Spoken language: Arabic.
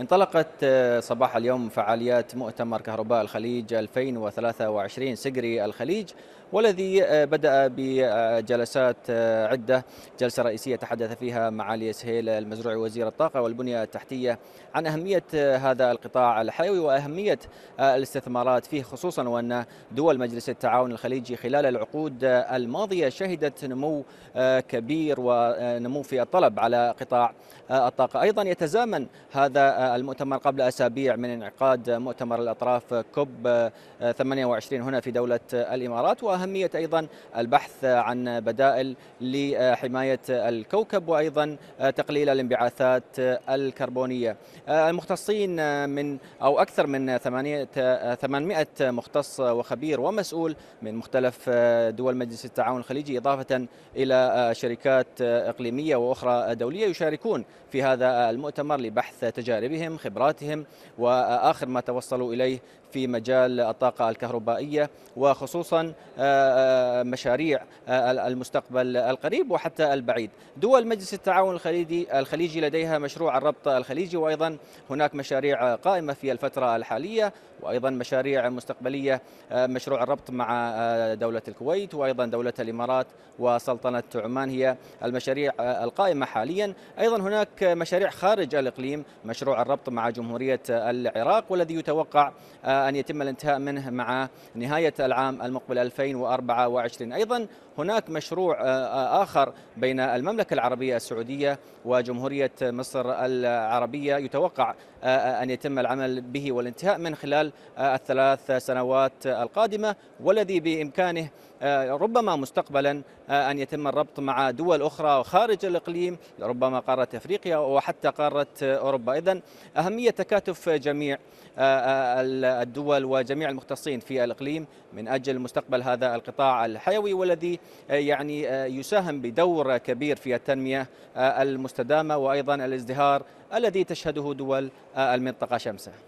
انطلقت آه، صباح اليوم فعاليات مؤتمر كهرباء الخليج 2023 سجري الخليج والذي آه، بدأ بجلسات آه، عدة جلسة رئيسية تحدث فيها معالي سهيل المزروعي وزير الطاقة والبنية التحتية عن أهمية هذا القطاع الحيوي وأهمية الاستثمارات فيه خصوصا وأن دول مجلس التعاون الخليجي خلال العقود الماضية شهدت نمو كبير ونمو في الطلب على قطاع الطاقة أيضا يتزامن هذا المؤتمر قبل أسابيع من انعقاد مؤتمر الأطراف كوب 28 آه، هنا في دولة الإمارات وأهمية أيضا البحث عن بدائل لحماية الكوكب وأيضا آه، تقليل الانبعاثات الكربونية آه، المختصين من أو أكثر من 800 مختص وخبير ومسؤول من مختلف دول مجلس التعاون الخليجي إضافة إلى شركات إقليمية وأخرى دولية يشاركون في هذا المؤتمر لبحث تجارب تجاربهم خبراتهم وآخر ما توصلوا إليه في مجال الطاقة الكهربائية وخصوصا آه، آه، مشاريع آه، المستقبل القريب وحتى البعيد دول مجلس التعاون الخليجي الخليجي لديها مشروع الربط الخليجي وأيضا هناك مشاريع قائمة في الفترة الحالية وأيضا مشاريع مستقبلية مشروع الربط مع دولة الكويت وأيضا دولة الإمارات وسلطنة عمان هي المشاريع القائمة حاليا أيضا هناك مشاريع خارج الإقليم مشروع الربط مع جمهورية العراق والذي يتوقع آه، أن يتم الانتهاء منه مع نهاية العام المقبل 2024 أيضا هناك مشروع آه، آه، آخر بين المملكة العربية السعودية وجمهورية مصر العربية يتوقع أن يتم العمل به والانتهاء من خلال الثلاث سنوات القادمة والذي بإمكانه ربما مستقبلا أن يتم الربط مع دول أخرى خارج الإقليم ربما قارة أفريقيا وحتى قارة أوروبا إذن أهمية تكاتف جميع آه، آه، الدول وجميع المختصين في الإقليم من أجل مستقبل هذا القطاع الحيوي والذي آه، يعني يساهم بدور كبير في التنمية المستدامة وأيضا الازدهار الذي تشهده دول المنطقة شمسه